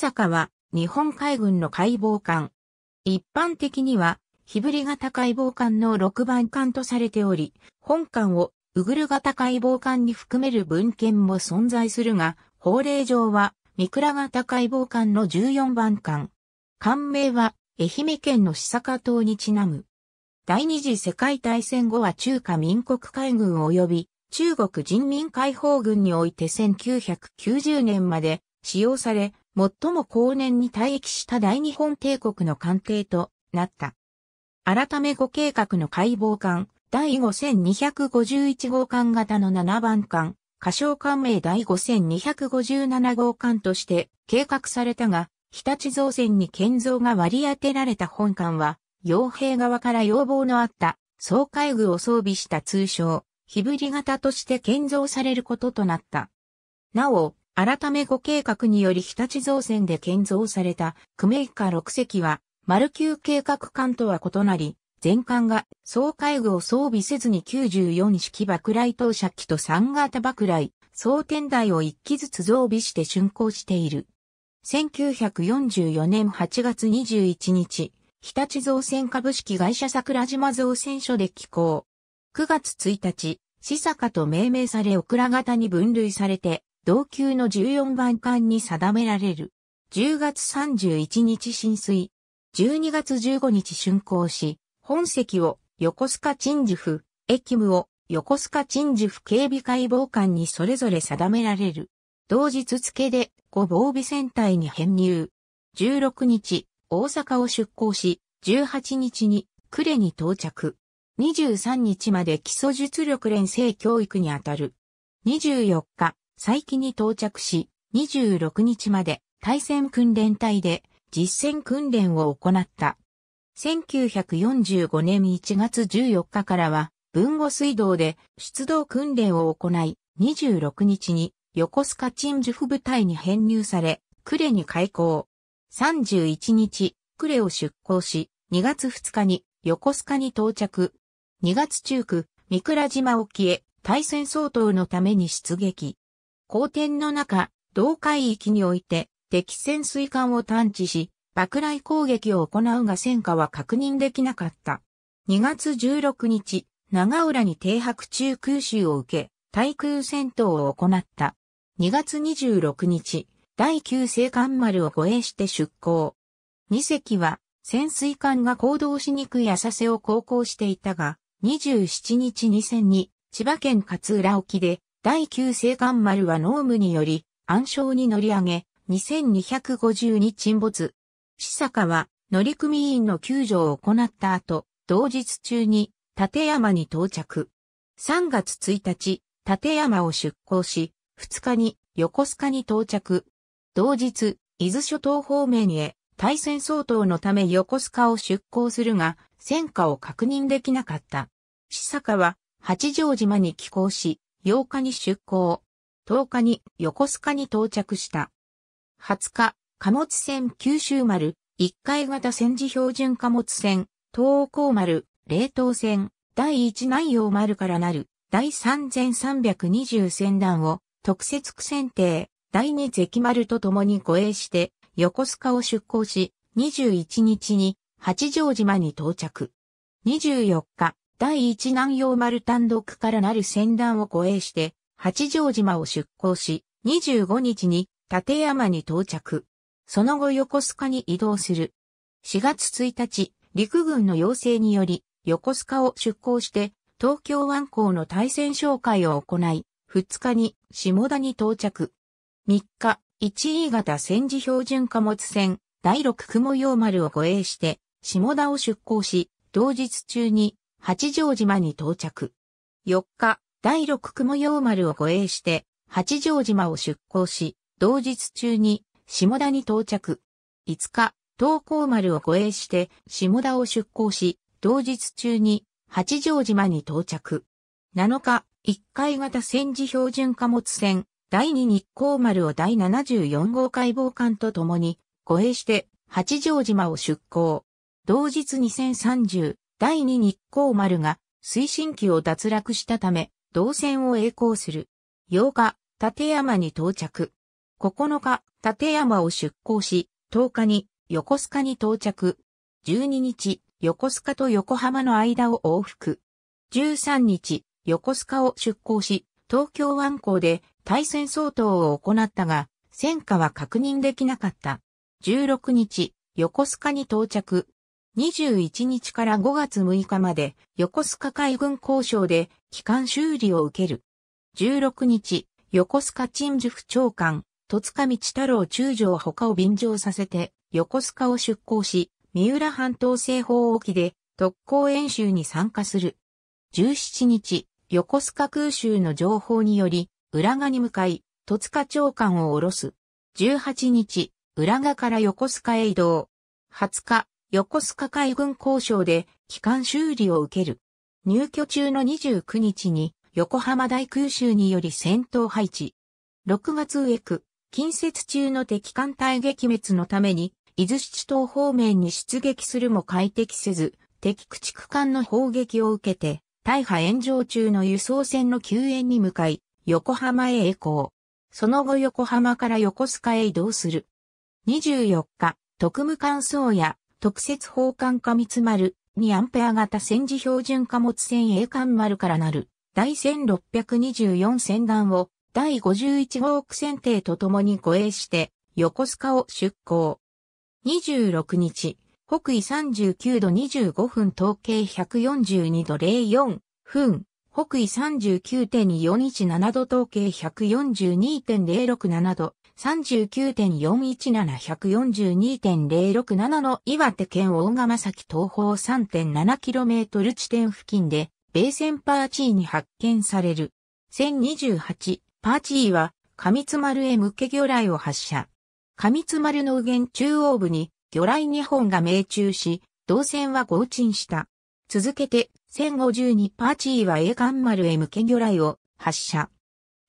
坂は日本海軍の解剖艦。一般的には、日振り型解剖艦の6番艦とされており、本艦をウグル型解剖艦に含める文献も存在するが、法令上は、ミクラ型解剖艦の14番艦。艦名は、愛媛県の久坂島にちなむ。第二次世界大戦後は中華民国海軍及び中国人民解放軍において1990年まで使用され、最も後年に退役した大日本帝国の艦艇となった。改め5計画の解剖艦、第5251号艦型の7番艦、過小艦名第5257号艦として計画されたが、日立造船に建造が割り当てられた本艦は、傭兵側から要望のあった総海具を装備した通称、日振り型として建造されることとなった。なお、改めご計画により日立造船で建造された、クメイカ6隻は、丸級計画艦とは異なり、全艦が総海具を装備せずに94式爆雷投射機と3型爆雷、総天台を1機ずつ増備して竣工している。1944年8月21日、日立造船株式会社桜島造船所で寄港。9月1日、サカと命名されオクラ型に分類されて、同級の14番艦に定められる。10月31日浸水。12月15日竣工し、本籍を横須賀鎮守府、駅務を横須賀鎮守府警備解剖官にそれぞれ定められる。同日付で五防備船隊に編入。16日、大阪を出港し、18日に呉に到着。23日まで基礎術力連成教育にあたる。24日、佐伯に到着し、26日まで対戦訓練隊で実戦訓練を行った。1945年1月14日からは、文後水道で出動訓練を行い、26日に横須賀鎮守府部隊に編入され、呉に開港。31日、呉を出港し、2月2日に横須賀に到着。2月中区、三倉島沖へ対戦相当のために出撃。後天の中、同海域において敵潜水艦を探知し、爆雷攻撃を行うが戦果は確認できなかった。2月16日、長浦に停泊中空襲を受け、対空戦闘を行った。2月26日、第9星艦丸を護衛して出港。2隻は潜水艦が行動しにくい浅瀬を航行していたが、27日2 0 0に、千葉県勝浦沖で第9世。函丸は濃霧により暗礁に乗り上げ、2 2 5に沈没。死坂は乗組員の救助を行った後、同日中に立山に到着。3月1日、立山を出港し、2日に横須賀に到着。同日、伊豆諸島方面へ対戦相当のため横須賀を出港するが、戦火を確認できなかった。死坂は八丈島に寄港し、8日に出港。10日に横須賀に到着した。20日、貨物船九州丸、1階型戦時標準貨物船、東港丸、冷凍船、第1南洋丸からなる、第3320船団を、特設区船艇、第2関丸と共に護衛して、横須賀を出港し、21日に八丈島に到着。24日、第一南洋丸単独からなる船団を護衛して、八丈島を出港し、25日に立山に到着。その後横須賀に移動する。4月1日、陸軍の要請により、横須賀を出港して、東京湾港の対戦紹介を行い、2日に下田に到着。3日、1 E 型戦時標準貨物船、第6雲洋丸を護衛して、下田を出港し、同日中に八丈島に到着。4日、第六雲洋丸を護衛して、八丈島を出港し、同日中に下田に到着。5日、東光丸を護衛して、下田を出港し、同日中に八丈島に到着。7日、一階型戦時標準貨物船、第二日光丸を第74号解剖艦と共に護衛して、八丈島を出港。同日2030、第2日光丸が推進機を脱落したため、動線を栄光する。8日、立山に到着。9日、立山を出港し、10日に横須賀に到着。12日、横須賀と横浜の間を往復。13日、横須賀を出港し、東京湾港で対戦相当を行ったが、戦火は確認できなかった。16日、横須賀に到着。21日から5月6日まで横須賀海軍交渉で機関修理を受ける。16日、横須賀陳樹府長官、戸塚道太郎中将他を便乗させて横須賀を出港し、三浦半島西方沖で特攻演習に参加する。17日、横須賀空襲の情報により、浦賀に向かい、戸塚長官を下ろす。18日、浦賀から横須賀へ移動。20日、横須賀海軍交渉で機関修理を受ける。入居中の29日に横浜大空襲により戦闘配置。6月上区、近接中の敵艦隊撃滅のために、伊豆七島方面に出撃するも快適せず、敵駆逐艦の砲撃を受けて、大破炎上中の輸送船の救援に向かい、横浜へ栄光。その後横浜から横須賀へ移動する。24日、特務艦宗や特設砲艦貨密丸、2アンペア型戦時標準貨物船栄艦丸からなる、第1624船団を、第51号区船艇と共に護衛して、横須賀を出港。26日、北緯39度25分統計142度04分、北緯39.417度統計142.067度、39.417142.067の岩手県大釜崎東方 3.7km 地点付近で、米戦パーチーに発見される。1028パーチーは、上津丸へ向け魚雷を発射。上津丸の右舷中央部に魚雷2本が命中し、銅線は合沈した。続けて、1052パーチーは栄冠丸へ向け魚雷を発射。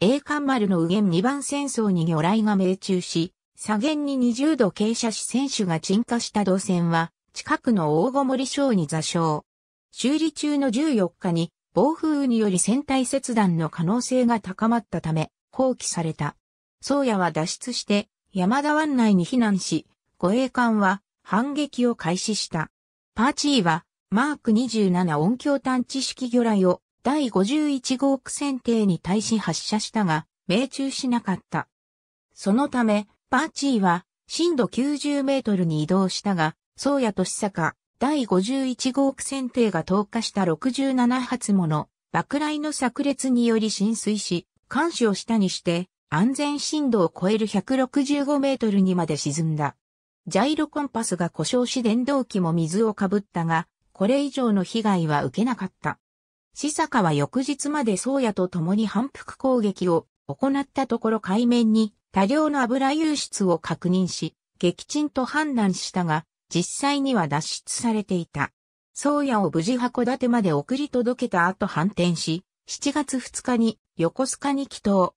栄冠丸の右舷二番戦争に魚雷が命中し、左舷に20度傾斜し選手が沈下した動線は、近くの大ごもりに座礁。修理中の14日に、暴風雨により船体切断の可能性が高まったため、放棄された。宗谷は脱出して、山田湾内に避難し、護衛艦は反撃を開始した。パーチーは、マーク27音響探知式魚雷を第51号区船艇に対し発射したが、命中しなかった。そのため、パーチーは、深度90メートルに移動したが、宗谷と久坂、第51号区船艇が投下した67発もの、爆雷の炸裂により浸水し、監視を下にして、安全深度を超える165メートルにまで沈んだ。ジャイロコンパスが故障し電動機も水をかぶったが、これ以上の被害は受けなかった。サ坂は翌日まで宗谷と共に反復攻撃を行ったところ海面に多量の油流出を確認し、撃沈と判断したが、実際には脱出されていた。宗谷を無事函館まで送り届けた後反転し、7月2日に横須賀に帰島。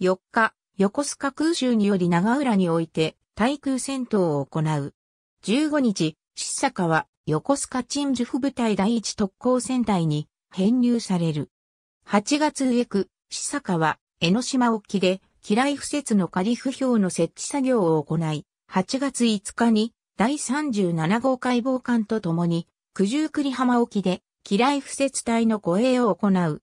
4日、横須賀空襲により長浦において対空戦闘を行う。15日、サ坂は横須賀鎮守府部隊第一特攻戦隊に編入される。8月植区、四坂は、江ノ島沖で、機雷敷設の仮不評の設置作業を行い、8月5日に、第37号解剖艦とともに、九十九里浜沖で、機雷敷設隊の護衛を行う。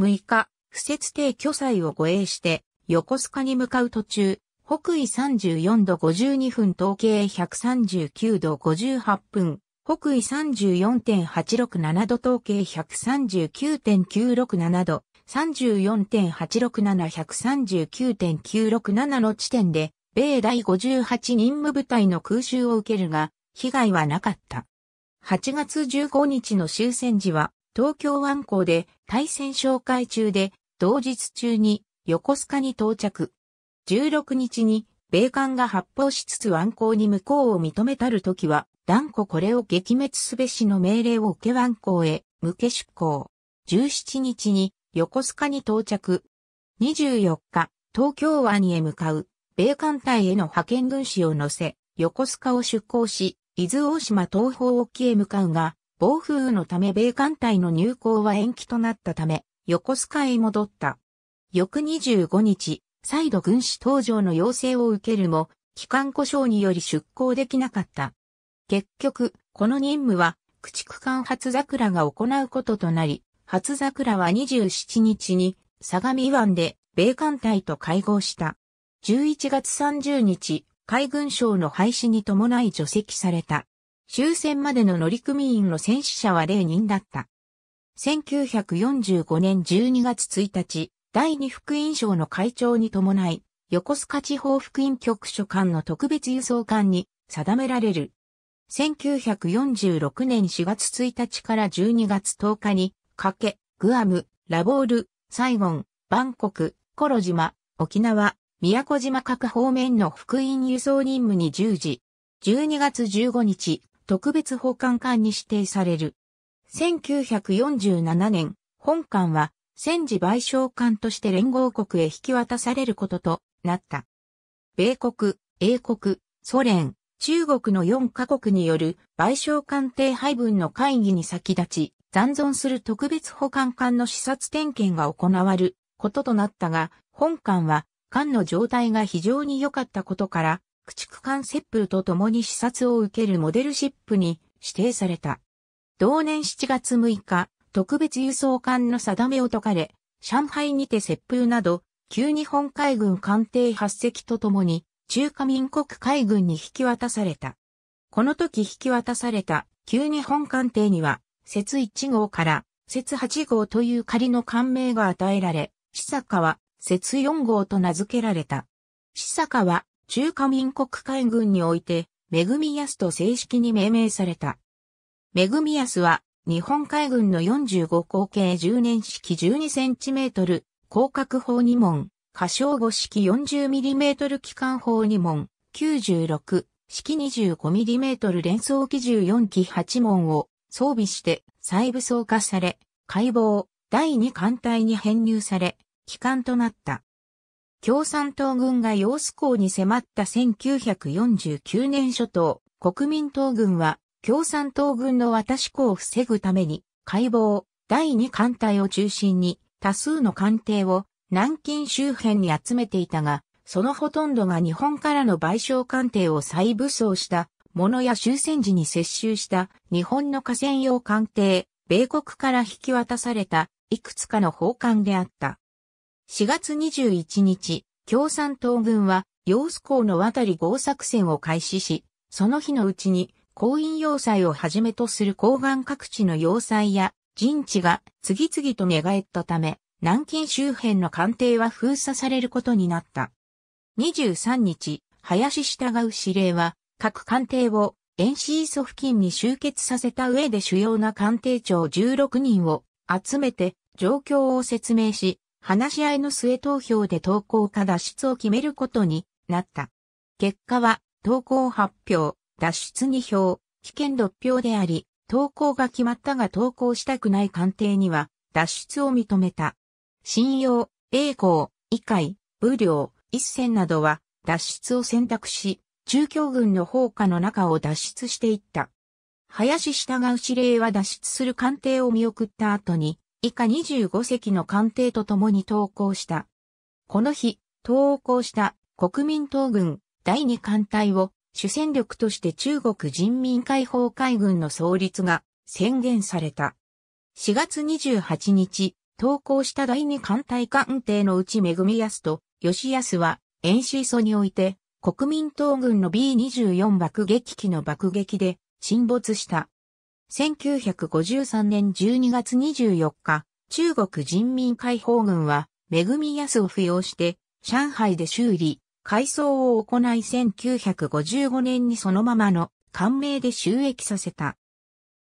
6日、敷設艇巨祭を護衛して、横須賀に向かう途中、北緯34度52分、東経139度58分、北緯34.867度統計139.967度、34.867139.967の地点で、米第58任務部隊の空襲を受けるが、被害はなかった。8月15日の終戦時は、東京湾港で対戦紹介中で、同日中に横須賀に到着。16日に米艦が発砲しつつ湾港に向こうを認めたる時は、断固これを撃滅すべしの命令を受け湾港へ向け出港。17日に横須賀に到着。24日、東京湾へ向かう米艦隊への派遣軍士を乗せ、横須賀を出港し、伊豆大島東方沖へ向かうが、暴風雨のため米艦隊の入港は延期となったため、横須賀へ戻った。翌25日、再度軍師登場の要請を受けるも、機関故障により出港できなかった。結局、この任務は、駆逐艦初桜が行うこととなり、初桜は27日に、相模湾で、米艦隊と会合した。11月30日、海軍省の廃止に伴い除籍された。終戦までの乗組員の戦死者は0人だった。1945年12月1日、第二福音省の会長に伴い、横須賀地方福音局所管の特別輸送艦に定められる1946年4月1日から12月10日に、かけ、グアム、ラボール、サイゴン、バンコク、コロ島、沖縄、宮古島各方面の福音輸送任務に従事。12月15日、特別保管官に指定される。1947年、本館は戦時賠償艦として連合国へ引き渡されることとなった。米国、英国、ソ連、中国の4カ国による賠償官邸配分の会議に先立ち、残存する特別保管官の視察点検が行わることとなったが、本館は艦の状態が非常に良かったことから、駆逐艦セップルと共に視察を受けるモデルシップに指定された。同年7月6日、特別輸送艦の定めを解かれ、上海にて接風など、旧日本海軍艦艇8隻とともに、中華民国海軍に引き渡された。この時引き渡された旧日本艦艇には、説1号から説8号という仮の艦名が与えられ、久坂は説4号と名付けられた。久坂は中華民国海軍において、めぐみやすと正式に命名された。めぐみやすは、日本海軍の45口径10年式12センチメートル、広角砲2門、歌唱後式 40mm 機関砲2門、96、式 25mm 連装機14機8門を装備して再武装化され、解剖、第2艦隊に編入され、機関となった。共産党軍が揚子港に迫った1949年初頭、国民党軍は共産党軍の渡し港を防ぐために、解剖、第2艦隊を中心に多数の艦艇を南京周辺に集めていたが、そのほとんどが日本からの賠償鑑定を再武装したものや終戦時に接収した日本の河川用鑑定、米国から引き渡されたいくつかの宝冠であった。4月21日、共産党軍は、揚子港の渡り合作戦を開始し、その日のうちに、公員要塞をはじめとする港岸各地の要塞や陣地が次々と寝返ったため、南京周辺の官邸は封鎖されることになった。23日、林従う指令は、各官邸を、遠シー付近に集結させた上で主要な官邸長16人を集めて状況を説明し、話し合いの末投票で投稿か脱出を決めることになった。結果は、投稿発表、脱出2票、危険6票であり、投稿が決まったが投稿したくない官邸には、脱出を認めた。信用、栄光、異界、武領、一戦などは脱出を選択し、中京軍の放火の中を脱出していった。林従う司令は脱出する艦艇を見送った後に、以下25隻の艦艇と共に投降した。この日、投降した国民党軍第二艦隊を主戦力として中国人民解放海軍の創立が宣言された。4月28日、投稿した第二艦隊艦艇のうち恵康と吉安は、演習祖において、国民党軍の B24 爆撃機の爆撃で沈没した。1953年12月24日、中国人民解放軍は、恵康を扶養して、上海で修理、改装を行い1955年にそのままの、官名で収益させた。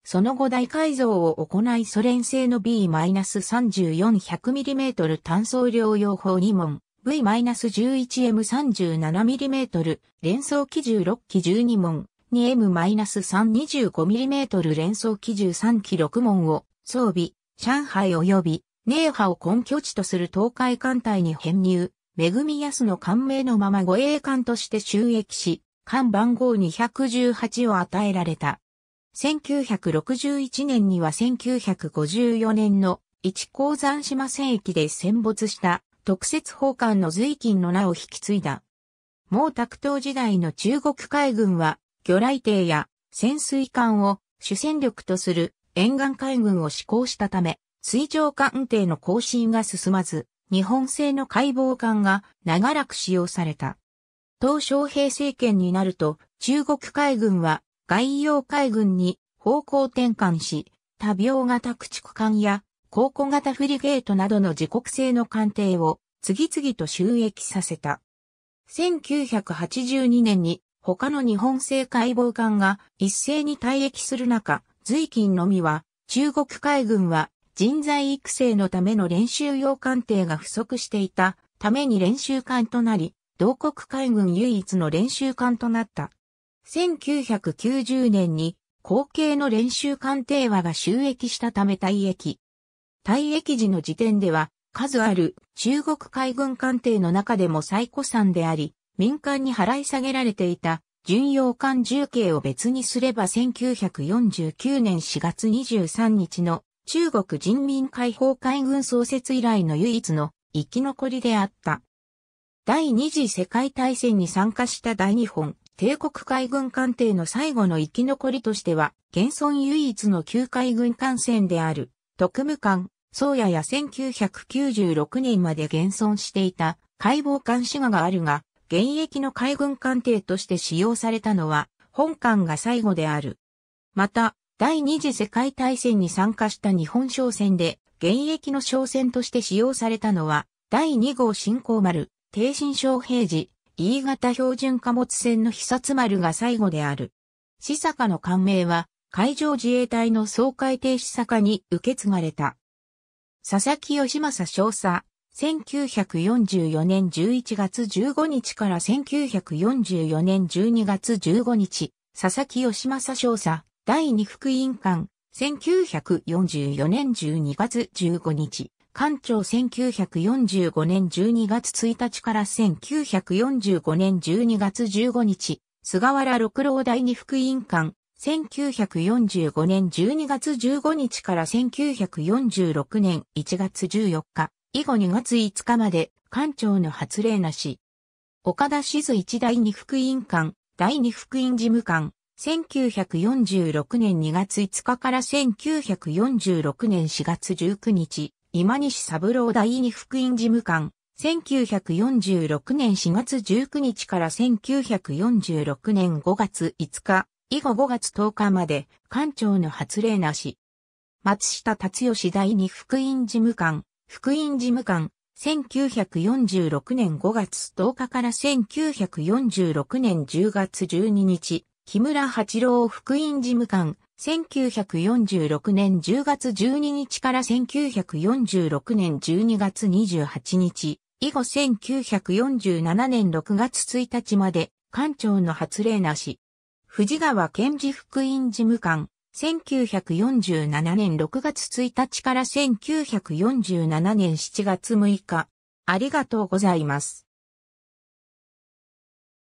その後大改造を行いソ連製の B-3400mm 単装療養法2門、V-11M37mm 連装機16機12門、2M-325mm 連装機13機6門を装備、上海及び、寧波を根拠地とする東海艦隊に編入、恵み安の艦名のまま護衛艦として収益し、艦番号218を与えられた。1961年には1954年の一鉱山島戦役で戦没した特設砲艦の随勤の名を引き継いだ。毛沢東時代の中国海軍は魚雷艇や潜水艦を主戦力とする沿岸海軍を施行したため、水上艦艇の更新が進まず、日本製の解剖艦が長らく使用された。当昌平政権になると中国海軍は外洋海軍に方向転換し、多病型駆逐艦や高校型フリゲートなどの自国製の艦艇を次々と収益させた。1982年に他の日本製解剖艦が一斉に退役する中、随近のみは中国海軍は人材育成のための練習用艦艇が不足していたために練習艦となり、同国海軍唯一の練習艦となった。1990年に後継の練習艦艇和が収益したため退役。退役時の時点では数ある中国海軍艦艇の中でも最古産であり、民間に払い下げられていた巡洋艦重慶を別にすれば1949年4月23日の中国人民解放海軍創設以来の唯一の生き残りであった。第二次世界大戦に参加した大日本帝国海軍艦艇の最後の生き残りとしては、現存唯一の旧海軍艦船である、特務艦、宗谷や1996年まで現存していた解剖艦志賀があるが、現役の海軍艦艇として使用されたのは、本艦が最後である。また、第二次世界大戦に参加した日本商船で、現役の商船として使用されたのは、第二号新港丸、帝新商兵時、E 型標準貨物船の久殺丸が最後である。さ坂の艦名は、海上自衛隊の総海艇四坂に受け継がれた。佐々木義正少佐、1944年11月15日から1944年12月15日、佐々木義正少佐、第二副委員官、1944年12月15日。館長1945年12月1日から1945年12月15日、菅原六郎第二副院館、1945年12月15日から1946年1月14日、以後2月5日まで、館長の発令なし。岡田静一第二副員館、第二副院事務官、1946年2月5日から1946年4月19日、今西三郎第二福音事務官、1946年4月19日から1946年5月5日、以後5月10日まで、官庁の発令なし。松下達義第二福音事務官、福音事務官、1946年5月10日から1946年10月12日、木村八郎福音事務官、1946年10月12日から1946年12月28日、以後1947年6月1日まで、館長の発令なし。藤川県事副院事務官、1947年6月1日から1947年7月6日。ありがとうございます。